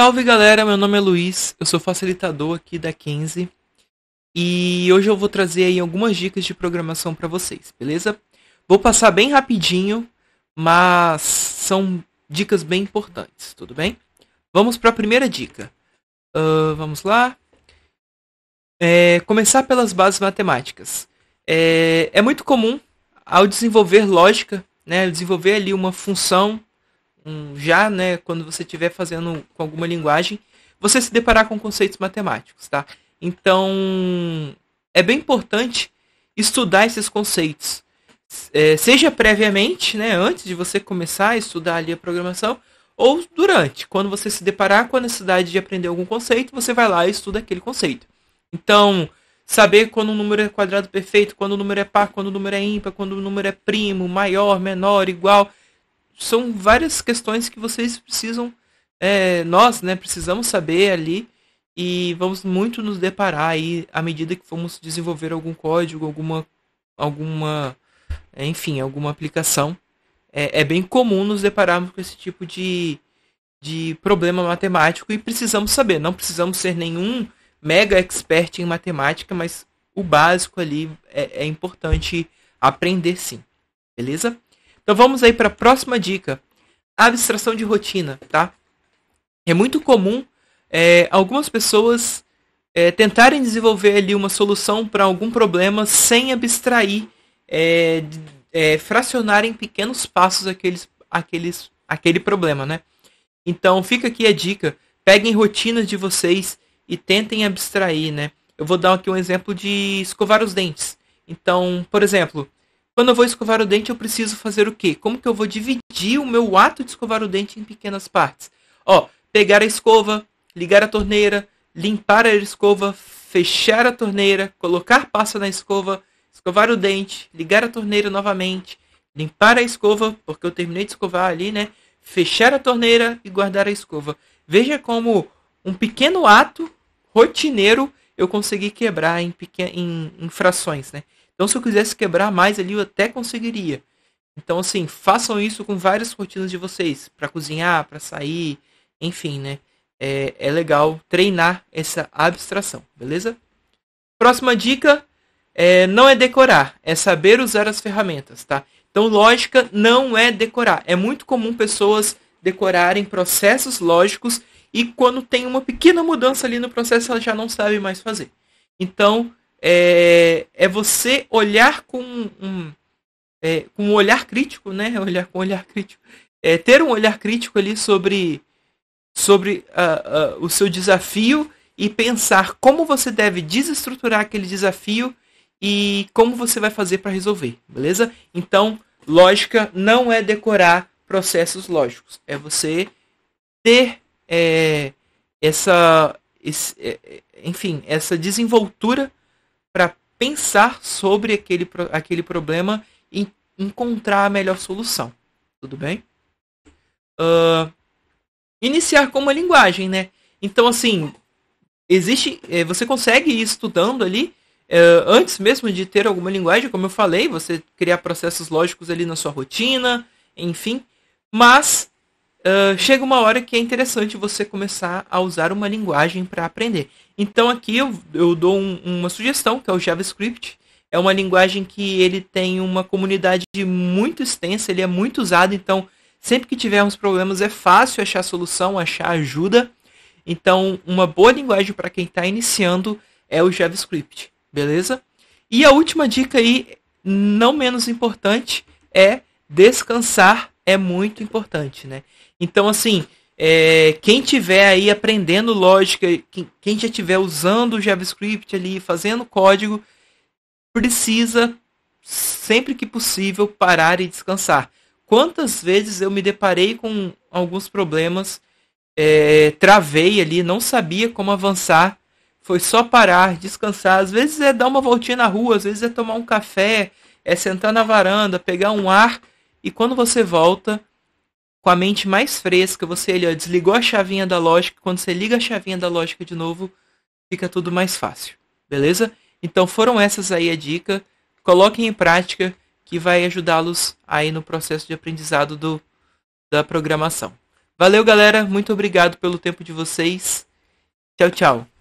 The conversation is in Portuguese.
Salve galera, meu nome é Luiz, eu sou facilitador aqui da 15 e hoje eu vou trazer aí algumas dicas de programação para vocês, beleza? Vou passar bem rapidinho, mas são dicas bem importantes, tudo bem? Vamos para a primeira dica. Uh, vamos lá. É, começar pelas bases matemáticas. É, é muito comum ao desenvolver lógica, né, desenvolver ali uma função já, né, quando você estiver fazendo com alguma linguagem, você se deparar com conceitos matemáticos, tá? Então, é bem importante estudar esses conceitos. É, seja previamente, né, antes de você começar a estudar ali a programação, ou durante, quando você se deparar com a necessidade de aprender algum conceito, você vai lá e estuda aquele conceito. Então, saber quando um número é quadrado perfeito, quando o um número é par, quando o um número é ímpar, quando o um número é primo, maior, menor, igual são várias questões que vocês precisam, é, nós, né, precisamos saber ali e vamos muito nos deparar aí à medida que formos desenvolver algum código, alguma, alguma, é, enfim, alguma aplicação. É, é bem comum nos depararmos com esse tipo de, de problema matemático e precisamos saber. Não precisamos ser nenhum mega expert em matemática, mas o básico ali é, é importante aprender sim. Beleza? Então vamos aí para a próxima dica. Abstração de rotina, tá? É muito comum é, algumas pessoas é, tentarem desenvolver ali uma solução para algum problema sem abstrair, é, é, fracionar em pequenos passos aqueles, aqueles, aquele problema, né? Então fica aqui a dica, peguem rotinas de vocês e tentem abstrair, né? Eu vou dar aqui um exemplo de escovar os dentes. Então, por exemplo, quando eu vou escovar o dente, eu preciso fazer o quê? Como que eu vou dividir o meu ato de escovar o dente em pequenas partes? Ó, pegar a escova, ligar a torneira, limpar a escova, fechar a torneira, colocar pasta na escova, escovar o dente, ligar a torneira novamente, limpar a escova, porque eu terminei de escovar ali, né? Fechar a torneira e guardar a escova. Veja como um pequeno ato rotineiro eu consegui quebrar em, pequen... em, em frações, né? Então, se eu quisesse quebrar mais ali, eu até conseguiria. Então, assim, façam isso com várias cortinas de vocês, para cozinhar, para sair, enfim, né? É, é legal treinar essa abstração, beleza? Próxima dica é, não é decorar, é saber usar as ferramentas, tá? Então, lógica não é decorar. É muito comum pessoas decorarem processos lógicos e quando tem uma pequena mudança ali no processo, ela já não sabe mais fazer. Então, é, é você olhar com um, é, com um olhar crítico, né? Olhar com um olhar crítico. É, ter um olhar crítico ali sobre, sobre uh, uh, o seu desafio e pensar como você deve desestruturar aquele desafio e como você vai fazer para resolver, beleza? Então, lógica não é decorar processos lógicos, é você ter é, essa, esse, é, é, enfim, essa desenvoltura para pensar sobre aquele, aquele problema e encontrar a melhor solução. Tudo bem? Uh, iniciar com uma linguagem, né? Então, assim, existe. Eh, você consegue ir estudando ali. Eh, antes mesmo de ter alguma linguagem, como eu falei, você criar processos lógicos ali na sua rotina, enfim. Mas ah, chega uma hora que é interessante você começar a usar uma linguagem para aprender. Então aqui eu, eu dou um, uma sugestão, que é o JavaScript. É uma linguagem que ele tem uma comunidade muito extensa, ele é muito usado, então sempre que tivermos problemas é fácil achar solução, achar ajuda. Então, uma boa linguagem para quem está iniciando é o JavaScript, beleza? E a última dica aí, não menos importante, é descansar é muito importante, né? Então, assim, é, quem tiver aí aprendendo lógica, quem, quem já tiver usando o JavaScript ali, fazendo código, precisa, sempre que possível, parar e descansar. Quantas vezes eu me deparei com alguns problemas, é, travei ali, não sabia como avançar, foi só parar, descansar. Às vezes é dar uma voltinha na rua, às vezes é tomar um café, é sentar na varanda, pegar um ar e quando você volta com a mente mais fresca, você ele, ó, desligou a chavinha da lógica, quando você liga a chavinha da lógica de novo, fica tudo mais fácil, beleza? Então foram essas aí a dica. Coloquem em prática que vai ajudá-los aí no processo de aprendizado do, da programação. Valeu, galera. Muito obrigado pelo tempo de vocês. Tchau, tchau.